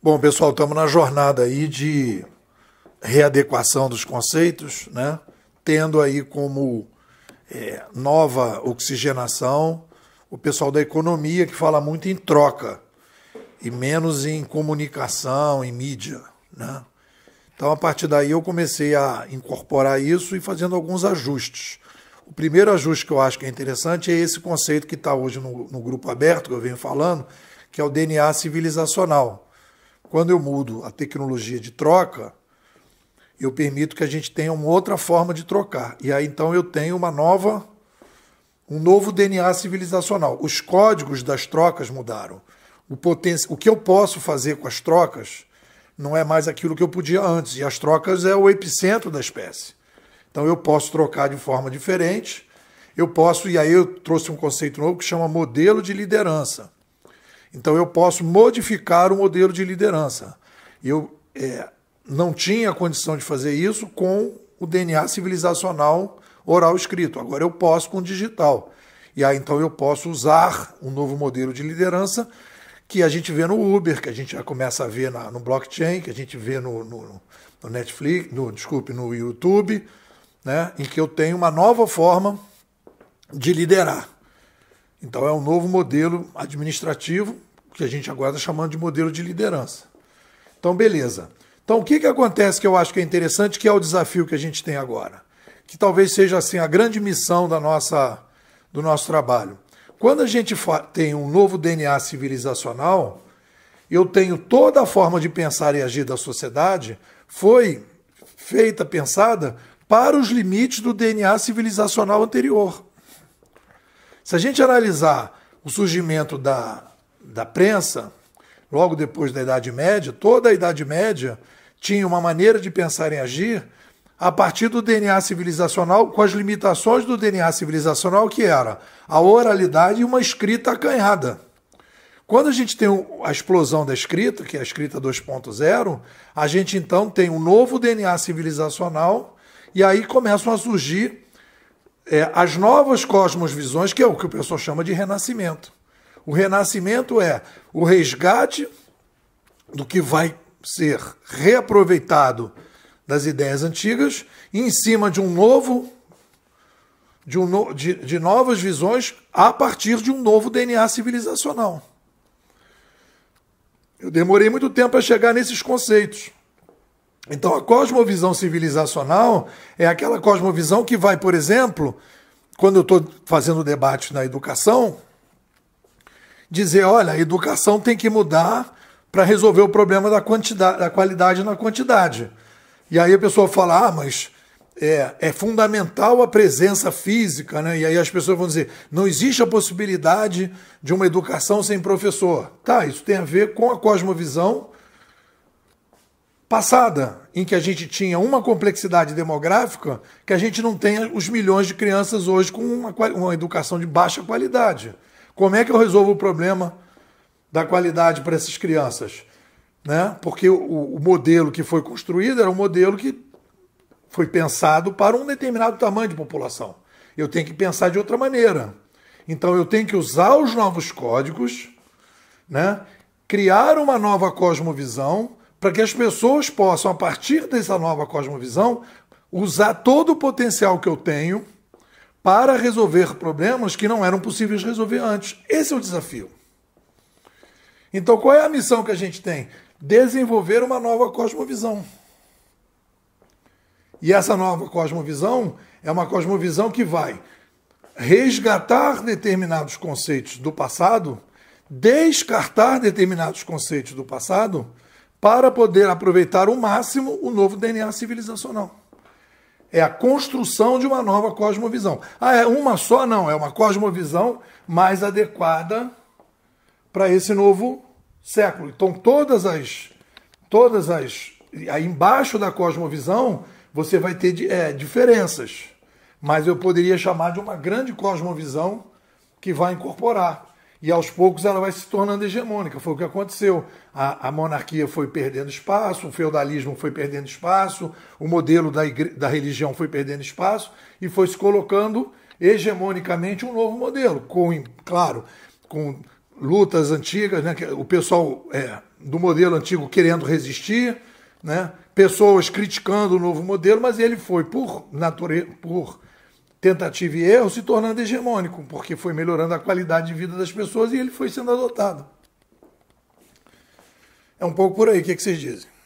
Bom, pessoal, estamos na jornada aí de readequação dos conceitos, né? tendo aí como é, nova oxigenação o pessoal da economia que fala muito em troca e menos em comunicação, em mídia. Né? Então, a partir daí, eu comecei a incorporar isso e fazendo alguns ajustes. O primeiro ajuste que eu acho que é interessante é esse conceito que está hoje no, no grupo aberto, que eu venho falando, que é o DNA civilizacional quando eu mudo a tecnologia de troca, eu permito que a gente tenha uma outra forma de trocar. E aí então eu tenho uma nova um novo DNA civilizacional. Os códigos das trocas mudaram. O, poten... o que eu posso fazer com as trocas não é mais aquilo que eu podia antes. E as trocas é o epicentro da espécie. Então eu posso trocar de forma diferente. Eu posso, e aí eu trouxe um conceito novo que chama modelo de liderança. Então eu posso modificar o modelo de liderança. Eu é, não tinha condição de fazer isso com o DNA civilizacional oral escrito. Agora eu posso com o digital. E aí então eu posso usar um novo modelo de liderança que a gente vê no Uber, que a gente já começa a ver na, no blockchain, que a gente vê no, no, no Netflix, no, desculpe, no YouTube, né, em que eu tenho uma nova forma de liderar. Então é um novo modelo administrativo que a gente agora está chamando de modelo de liderança. Então, beleza. Então, o que, que acontece que eu acho que é interessante, que é o desafio que a gente tem agora? Que talvez seja assim a grande missão da nossa, do nosso trabalho. Quando a gente tem um novo DNA civilizacional, eu tenho toda a forma de pensar e agir da sociedade foi feita, pensada para os limites do DNA civilizacional anterior. Se a gente analisar o surgimento da, da prensa, logo depois da Idade Média, toda a Idade Média tinha uma maneira de pensar e agir a partir do DNA civilizacional, com as limitações do DNA civilizacional, que era a oralidade e uma escrita acanhada. Quando a gente tem a explosão da escrita, que é a escrita 2.0, a gente então tem um novo DNA civilizacional e aí começam a surgir é, as novas cosmovisões, que é o que o pessoal chama de renascimento. O renascimento é o resgate do que vai ser reaproveitado das ideias antigas em cima de um novo de, um no, de, de novas visões a partir de um novo DNA civilizacional. Eu demorei muito tempo para chegar nesses conceitos. Então, a cosmovisão civilizacional é aquela cosmovisão que vai, por exemplo, quando eu estou fazendo debate na educação, dizer: olha, a educação tem que mudar para resolver o problema da, quantidade, da qualidade na quantidade. E aí a pessoa fala: ah, mas é, é, fundamental a presença física, né? E aí as pessoas vão dizer: não existe a possibilidade de uma educação sem professor. Tá, isso tem a ver com a cosmovisão passada, em que a gente tinha uma complexidade demográfica, que a gente não tem os milhões de crianças hoje com uma, uma educação de baixa qualidade. Como é que eu resolvo o problema da qualidade para essas crianças? Né? Porque o, o modelo que foi construído era um modelo que foi pensado para um determinado tamanho de população. Eu tenho que pensar de outra maneira. Então eu tenho que usar os novos códigos, né? criar uma nova cosmovisão para que as pessoas possam, a partir dessa nova cosmovisão, usar todo o potencial que eu tenho para resolver problemas que não eram possíveis resolver antes. Esse é o desafio. Então, qual é a missão que a gente tem? Desenvolver uma nova cosmovisão. E essa nova cosmovisão é uma cosmovisão que vai resgatar determinados conceitos do passado, descartar determinados conceitos do passado para poder aproveitar o máximo o novo DNA civilizacional. É a construção de uma nova cosmovisão. Ah, é uma só? Não, é uma cosmovisão mais adequada para esse novo século. Então, todas as. Todas as. Aí embaixo da cosmovisão, você vai ter é, diferenças. Mas eu poderia chamar de uma grande cosmovisão que vai incorporar e aos poucos ela vai se tornando hegemônica. Foi o que aconteceu. A, a monarquia foi perdendo espaço, o feudalismo foi perdendo espaço, o modelo da, igre... da religião foi perdendo espaço e foi se colocando hegemonicamente um novo modelo, com, claro, com lutas antigas, né, o pessoal é, do modelo antigo querendo resistir, né, pessoas criticando o novo modelo, mas ele foi, por natureza, por tentativa e erro, se tornando hegemônico, porque foi melhorando a qualidade de vida das pessoas e ele foi sendo adotado. É um pouco por aí, o que, é que vocês dizem?